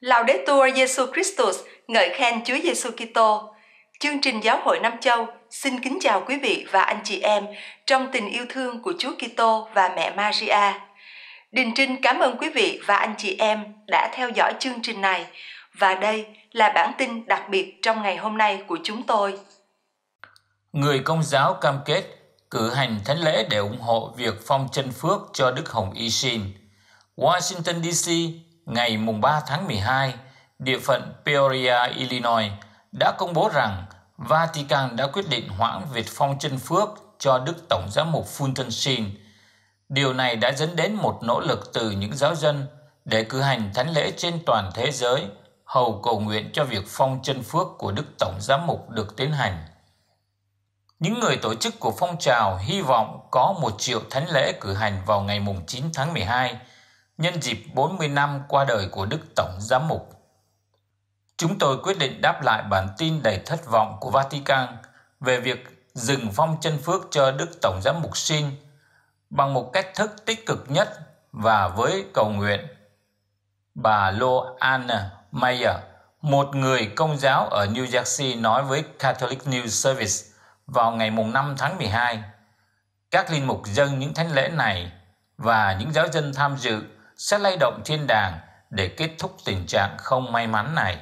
Laudetur Jesu Christus, ngợi khen Chúa Giêsu Kitô. Chương trình Giáo hội Nam Châu xin kính chào quý vị và anh chị em trong tình yêu thương của Chúa Kitô và mẹ Maria. Đình Trinh cảm ơn quý vị và anh chị em đã theo dõi chương trình này và đây là bản tin đặc biệt trong ngày hôm nay của chúng tôi. Người Công giáo cam kết cử hành thánh lễ để ủng hộ việc phong chân phước cho Đức Hồng Y Shin. Washington DC ngày mùng 3 tháng 12, địa phận Peoria, Illinois đã công bố rằng Vatican đã quyết định hoãn việc phong chân phước cho Đức Tổng giám mục Fulton Sheen. Điều này đã dẫn đến một nỗ lực từ những giáo dân để cử hành thánh lễ trên toàn thế giới hầu cầu nguyện cho việc phong chân phước của Đức Tổng Giám mục được tiến hành. Những người tổ chức của phong trào hy vọng có một triệu thánh lễ cử hành vào ngày 9 tháng 12 – nhân dịp 40 năm qua đời của Đức Tổng Giám mục. Chúng tôi quyết định đáp lại bản tin đầy thất vọng của Vatican về việc dừng phong chân phước cho Đức Tổng Giám mục sinh bằng một cách thức tích cực nhất và với cầu nguyện. Bà Lo Anna Mayer, một người công giáo ở New Jersey nói với Catholic News Service vào ngày 5 tháng 12, các linh mục dâng những thánh lễ này và những giáo dân tham dự sẽ lay động thiên đàng để kết thúc tình trạng không may mắn này.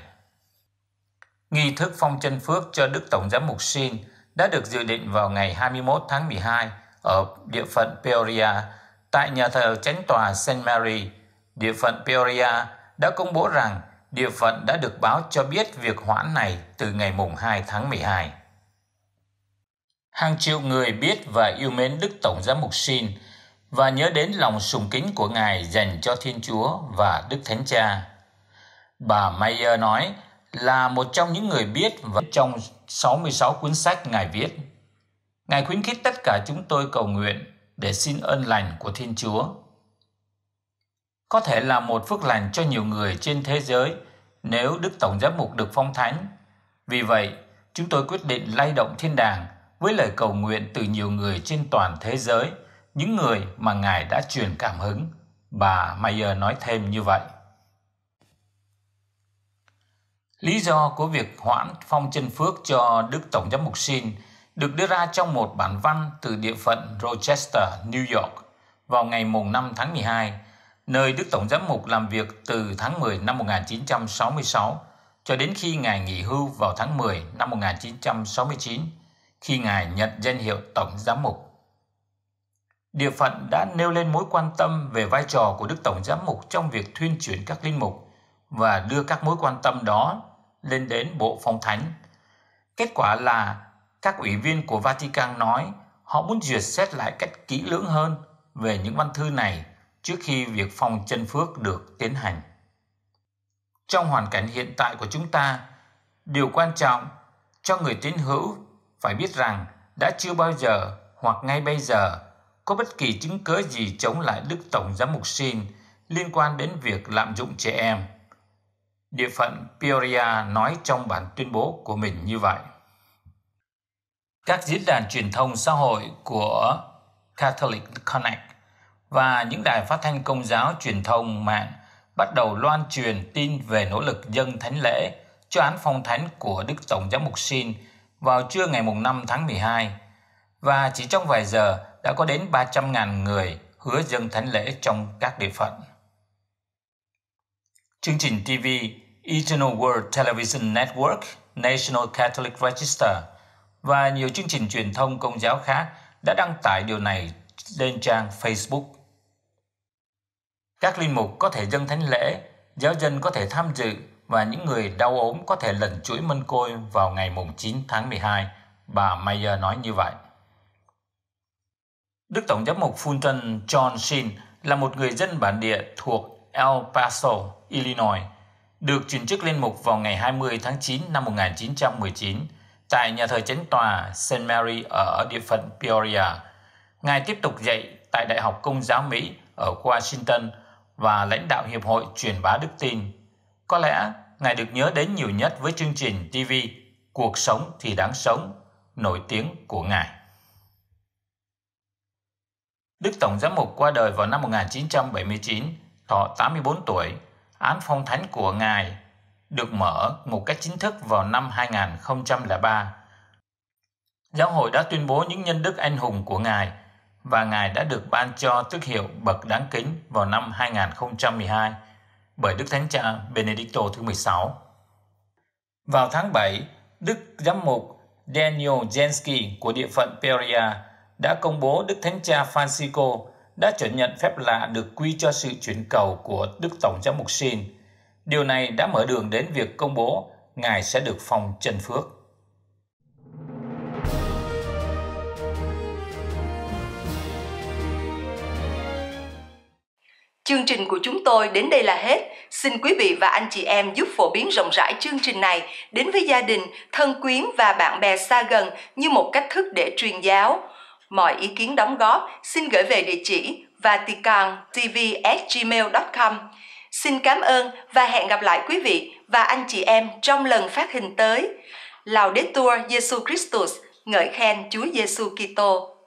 Nghi thức phong chân phước cho Đức Tổng giám mục Shin đã được dự định vào ngày 21 tháng 12 ở địa phận Peoria tại nhà thờ chánh tòa St. Mary. Địa phận Peoria đã công bố rằng địa phận đã được báo cho biết việc hoãn này từ ngày mùng 2 tháng 12. Hàng triệu người biết và yêu mến Đức Tổng giám mục Shin – và nhớ đến lòng sùng kính của Ngài dành cho Thiên Chúa và Đức Thánh Cha. Bà Mayer nói là một trong những người biết và trong 66 cuốn sách Ngài viết. Ngài khuyến khích tất cả chúng tôi cầu nguyện để xin ơn lành của Thiên Chúa. Có thể là một phước lành cho nhiều người trên thế giới nếu Đức Tổng Giám mục được phong thánh. Vì vậy, chúng tôi quyết định lay động thiên đàng với lời cầu nguyện từ nhiều người trên toàn thế giới – những người mà Ngài đã truyền cảm hứng. Bà Mayer nói thêm như vậy. Lý do của việc hoãn phong chân phước cho Đức Tổng giám mục Xin được đưa ra trong một bản văn từ địa phận Rochester, New York vào ngày mùng 5 tháng 12, nơi Đức Tổng giám mục làm việc từ tháng 10 năm 1966 cho đến khi Ngài nghỉ hưu vào tháng 10 năm 1969, khi Ngài nhận danh hiệu Tổng giám mục. Địa phận đã nêu lên mối quan tâm về vai trò của Đức Tổng Giám mục trong việc thuyên chuyển các linh mục và đưa các mối quan tâm đó lên đến Bộ Phong Thánh. Kết quả là các ủy viên của Vatican nói họ muốn duyệt xét lại cách kỹ lưỡng hơn về những văn thư này trước khi việc phong chân phước được tiến hành. Trong hoàn cảnh hiện tại của chúng ta, điều quan trọng cho người tín hữu phải biết rằng đã chưa bao giờ hoặc ngay bây giờ có bất kỳ chứng cứ gì chống lại Đức Tổng Giám mục sin liên quan đến việc lạm dụng trẻ em. Địa phận Peoria nói trong bản tuyên bố của mình như vậy. Các diễn đàn truyền thông xã hội của Catholic Connect và những đài phát thanh công giáo truyền thông mạng bắt đầu loan truyền tin về nỗ lực dâng thánh lễ cho án phong thánh của Đức Tổng giám mục sin vào trưa ngày 5 tháng 12. Và chỉ trong vài giờ, đã có đến 300.000 người hứa dâng thánh lễ trong các địa phận. Chương trình TV Eternal World Television Network, National Catholic Register và nhiều chương trình truyền thông công giáo khác đã đăng tải điều này lên trang Facebook. Các linh mục có thể dâng thánh lễ, giáo dân có thể tham dự và những người đau ốm có thể lần chuỗi mân côi vào ngày 9 tháng 12, bà Mayer nói như vậy. Đức Tổng giám mục Fulton John Sheen là một người dân bản địa thuộc El Paso, Illinois, được chuyển chức lên mục vào ngày 20 tháng 9 năm 1919 tại nhà thờ chánh tòa St. Mary ở địa phận Peoria. Ngài tiếp tục dạy tại Đại học Công giáo Mỹ ở Washington và lãnh đạo Hiệp hội truyền bá đức tin. Có lẽ Ngài được nhớ đến nhiều nhất với chương trình TV Cuộc sống thì đáng sống, nổi tiếng của Ngài. Đức Tổng Giám mục qua đời vào năm 1979, thọ 84 tuổi. Án phong thánh của Ngài được mở một cách chính thức vào năm 2003. Giáo hội đã tuyên bố những nhân đức anh hùng của Ngài và Ngài đã được ban cho tước hiệu bậc đáng kính vào năm 2012 bởi Đức Thánh Cha Benedicto thứ 16. Vào tháng 7, Đức Giám mục Daniel Jensky của địa phận Peoria đã công bố Đức Thánh Cha Francisco đã chuẩn nhận phép lạ được quy cho sự chuyển cầu của Đức Tổng giám mục Sin. Điều này đã mở đường đến việc công bố Ngài sẽ được phong chân phước. Chương trình của chúng tôi đến đây là hết. Xin quý vị và anh chị em giúp phổ biến rộng rãi chương trình này đến với gia đình, thân quyến và bạn bè xa gần như một cách thức để truyền giáo Mọi ý kiến đóng góp xin gửi về địa chỉ vaticantv@gmail.com. Xin cảm ơn và hẹn gặp lại quý vị và anh chị em trong lần phát hình tới. Laudetur Jesu Christus, ngợi khen Chúa Giêsu Kitô.